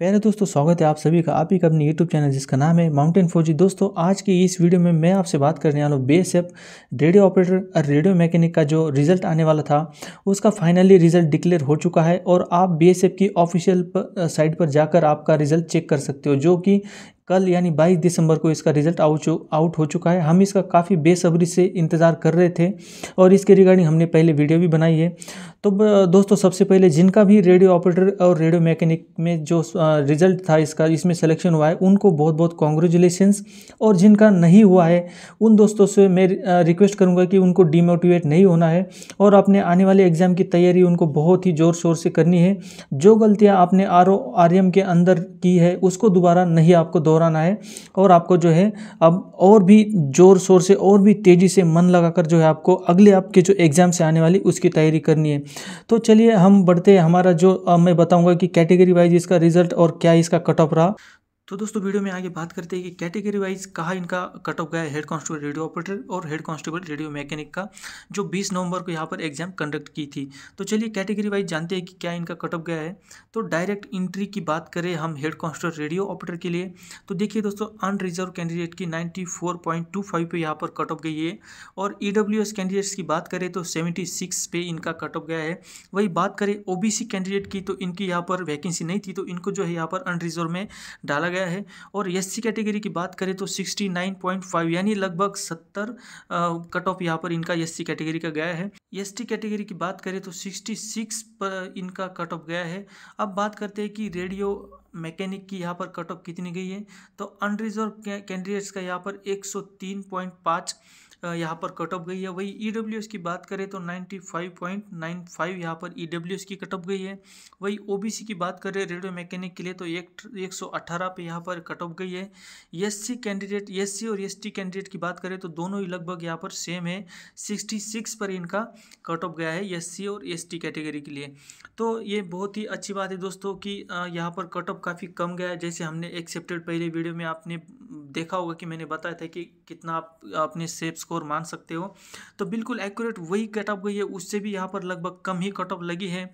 पहले दोस्तों स्वागत है आप सभी का आप ही का अपने यूट्यूब चैनल जिसका नाम है माउंटेन फौजी दोस्तों आज की इस वीडियो में मैं आपसे बात करने वाला हूँ बीएसएफ रेडियो ऑपरेटर और रेडियो मैकेनिक का जो रिजल्ट आने वाला था उसका फाइनली रिजल्ट डिक्लेयर हो चुका है और आप बीएसएफ की ऑफिशियल साइट पर जाकर आपका रिजल्ट चेक कर सकते हो जो कि कल यानी 22 दिसंबर को इसका रिजल्ट आउट आउट हो चुका है हम इसका काफ़ी बेसब्री से इंतज़ार कर रहे थे और इसके रिगार्डिंग हमने पहले वीडियो भी बनाई है तो दोस्तों सबसे पहले जिनका भी रेडियो ऑपरेटर और रेडियो मैकेनिक में जो रिजल्ट था इसका इसमें सिलेक्शन हुआ है उनको बहुत बहुत कॉन्ग्रेचुलेसन्स और जिनका नहीं हुआ है उन दोस्तों से मैं रिक्वेस्ट करूँगा कि उनको डिमोटिवेट नहीं होना है और अपने आने वाले एग्ज़ाम की तैयारी उनको बहुत ही ज़ोर शोर से करनी है जो गलतियाँ आपने आर ओ के अंदर की है उसको दोबारा नहीं आपको दोहरा दोहराना है और आपको जो है अब और भी ज़ोर शोर से और भी तेज़ी से मन लगाकर जो है आपको अगले आपके जो एग्ज़ाम से आने वाली उसकी तैयारी करनी है तो चलिए हम बढ़ते हमारा जो मैं बताऊँगा कि कैटेगरी वाइज इसका रिजल्ट और क्या इसका कट ऑफ रहा तो दोस्तों वीडियो में आगे बात करते हैं कि कैटेगरी वाइज कहाँ इनका कट ऑफ गया है हेड कांस्टेबल रेडियो ऑपरेटर और हेड कांस्टेबल रेडियो मैकेनिक का जो 20 नवंबर को यहाँ पर एग्जाम कंडक्ट की थी तो चलिए कैटेगरी वाइज जानते हैं कि क्या इनका कट ऑफ गया है तो डायरेक्ट इंट्री की बात करें हम हेड कांस्टेबल रेडियो ऑपरेटर के लिए तो देखिए दोस्तों अनरिजर्व कैंडिडेट की ninety four point two five यहाँ पर कट ऑफ गई है और ई डब्ल्यू एस कैंडिडेट्स की बात करें तो सेवेंटी सिक्स पे इनका कट ऑफ गया है वही बात करें ओ बी सी कैंडिडेट की तो इनकी यहाँ पर वैकेंसी नहीं थी तो इनको जो है यहाँ पर अनरिजर्व में डाला गया गया है और एस सी कैटेगरी की बात करें तो सिक्सटी नाइन पॉइंट फाइव यानी लगभग सत्तर कट ऑफ यहाँ पर इनका एस सी कैटेगरी का गया है एस टी कैटेगरी की बात करें तो सिक्सटी सिक्स पर इनका कट ऑफ गया है अब बात करते हैं कि रेडियो मैकेनिक की यहाँ पर कट ऑफ कितनी गई है तो अनरिजर्व कैंडिडेट्स का यहाँ पर एक सौ तीन पॉइंट पाँच यहाँ पर कट ऑफ गई है वही ई e की बात करें तो 95.95 यहाँ पर ई e की कट ऑफ गई है वही ओ की बात करें रेडियो मैकेनिक के लिए तो एक एक पे यहाँ पर कट ऑफ गई है एस कैंडिडेट एस और एस कैंडिडेट की बात करें तो दोनों ही लगभग यहाँ पर सेम है सिक्सटी पर इनका कट ऑफ गया है एस और एस कैटेगरी के लिए तो ये बहुत ही अच्छी बात है दोस्तों कि यहाँ पर कट ऑफ काफ़ी कम गया है जैसे हमने एक्सेप्टेड पहले वीडियो में आपने देखा होगा कि मैंने बताया था कि कितना आप अपने सेप्स स्कोर मान सकते हो तो बिल्कुल एक्यूरेट वही कट ऑफ गई है उससे भी यहाँ पर लगभग कम ही कट ऑफ लगी है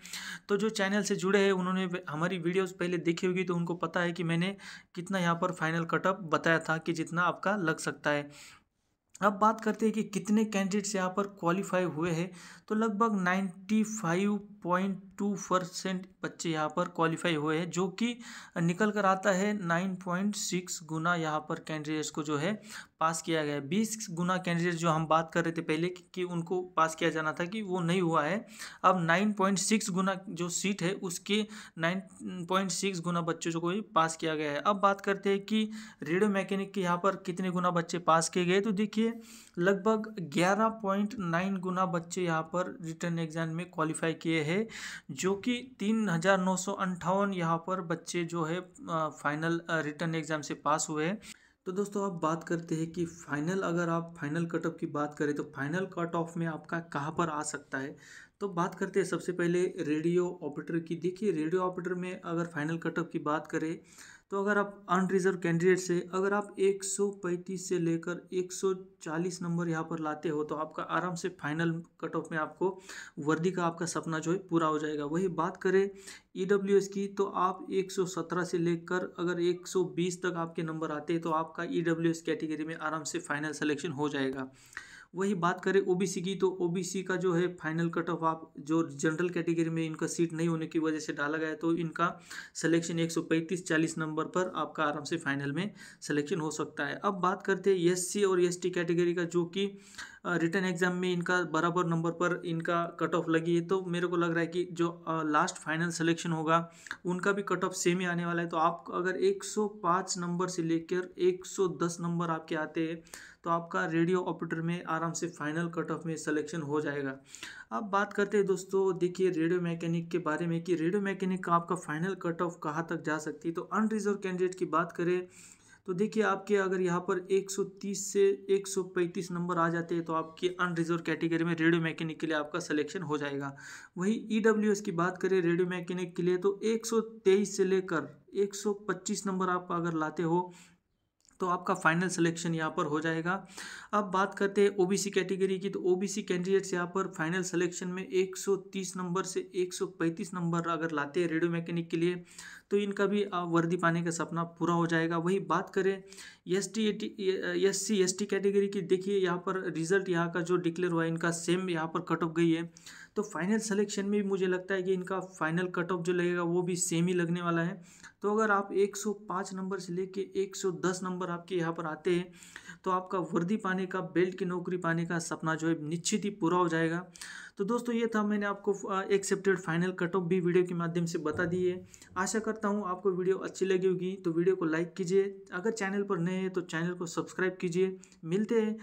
तो जो चैनल से जुड़े हैं उन्होंने हमारी वीडियोस पहले देखी होगी तो उनको पता है कि मैंने कितना यहाँ पर फाइनल कट ऑफ बताया था कि जितना आपका लग सकता है अब बात करते हैं कि कितने कैंडिडेट्स यहाँ पर क्वालिफाई हुए हैं तो लगभग फाइव पॉइंट टू परसेंट बच्चे यहाँ पर क्वालिफाई हुए हैं जो कि निकल कर आता है नाइन पॉइंट सिक्स गुना यहाँ पर कैंडिडेट्स को जो है पास किया गया है बीस गुना कैंडिडेट जो हम बात कर रहे थे पहले कि, कि उनको पास किया जाना था कि वो नहीं हुआ है अब नाइन पॉइंट सिक्स गुना जो सीट है उसके नाइन पॉइंट सिक्स गुना बच्चों को पास किया गया है अब बात करते हैं कि रेडियो मैकेनिक के यहाँ पर कितने गुना बच्चे पास किए गए तो देखिए लगभग ग्यारह पॉइंट नाइन गुना बच्चे यहाँ पर रिटर्न एग्जाम में क्वालिफाई किए हैं थे जो कि तीन हज़ार नौ सौ अंठावन यहाँ पर बच्चे जो है फाइनल रिटर्न एग्ज़ाम से पास हुए हैं तो दोस्तों आप बात करते हैं कि फाइनल अगर आप फाइनल कट ऑफ की बात करें तो फाइनल कट ऑफ में आपका कहाँ पर आ सकता है तो बात करते हैं सबसे पहले रेडियो ऑपरेटर की देखिए रेडियो ऑपरेटर में अगर फाइनल कटअप की बात करें तो अगर आप अनरिजर्व कैंडिडेट से अगर आप 135 से लेकर 140 नंबर यहाँ पर लाते हो तो आपका आराम से फाइनल कट ऑफ में आपको वर्दी का आपका सपना जो है पूरा हो जाएगा वही बात करें ई e की तो आप 117 से लेकर अगर 120 तक आपके नंबर आते हैं तो आपका ई e कैटेगरी में आराम से फाइनल सलेक्शन हो जाएगा वही बात करें ओबीसी की तो ओबीसी का जो है फाइनल कट ऑफ आप जो जनरल कैटेगरी में इनका सीट नहीं होने की वजह से डाला गया तो इनका सिलेक्शन 135 40 नंबर पर आपका आराम से फाइनल में सिलेक्शन हो सकता है अब बात करते हैं एससी और एस कैटेगरी का जो कि रिटर्न एग्जाम में इनका बराबर नंबर पर इनका कट ऑफ लगी है तो मेरे को लग रहा है कि जो लास्ट फाइनल सिलेक्शन होगा उनका भी कट ऑफ सेम ही आने वाला है तो आप अगर 105 नंबर से लेकर 110 नंबर आपके आते हैं तो आपका रेडियो ऑपरेटर में आराम से फाइनल कट ऑफ में सिलेक्शन हो जाएगा अब बात करते हैं दोस्तों देखिए रेडियो मैकेनिक के बारे में कि रेडियो मैकेनिक का आपका फाइनल कट ऑफ कहाँ तक जा सकती है तो अनरिजर्व कैंडिडेट की बात करें तो देखिए आपके अगर यहाँ पर 130 से 135 नंबर आ जाते हैं तो आपके अनरिजर्व कैटेगरी में रेडियो मैकेनिक के लिए आपका सिलेक्शन हो जाएगा वहीं ई e की बात करें रेडियो मैकेनिक के लिए तो एक से लेकर 125 नंबर आप अगर लाते हो तो आपका फाइनल सिलेक्शन यहाँ पर हो जाएगा अब बात करते हैं ओबीसी कैटेगरी की तो ओबीसी कैंडिडेट्स यहाँ पर फाइनल सिलेक्शन में 130 नंबर से 135 नंबर अगर लाते हैं रेडियो मैकेनिक के लिए तो इनका भी वर्दी पाने का सपना पूरा हो जाएगा वही बात करें S T S C S T category की देखिए यहाँ पर रिजल्ट यहाँ का जो डिक्लेयर हुआ है इनका सेम यहाँ पर कट ऑफ गई है तो फाइनल सिलेक्शन में भी मुझे लगता है कि इनका फाइनल कट ऑफ जो लगेगा वो भी सेम ही लगने वाला है तो अगर आप 105 नंबर से लेके 110 नंबर आपके यहाँ पर आते हैं तो आपका वर्दी पाने का बेल्ट की नौकरी पाने का सपना जो है निश्चित ही पूरा हो जाएगा तो दोस्तों ये था मैंने आपको एक्सेप्टेड फाइनल कट ऑफ भी वीडियो के माध्यम से बता दिए आशा करता हूँ आपको वीडियो अच्छी लगी होगी तो वीडियो को लाइक कीजिए अगर चैनल पर नए हैं तो चैनल को सब्सक्राइब कीजिए मिलते हैं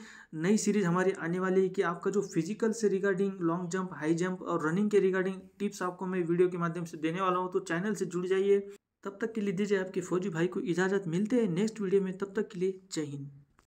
नई सीरीज हमारी आने वाली है कि आपका जो फिजिकल से regarding long jump high jump और रनिंग के रिगार्डिंग टिप्स आपको मैं वीडियो के माध्यम से देने वाला हूँ तो चैनल से जुड़ जाइए तब तक के लिए दीजिए आपके फौजी भाई को इजाज़त मिलते हैं नेक्स्ट वीडियो में तब तक के लिए जय हिंद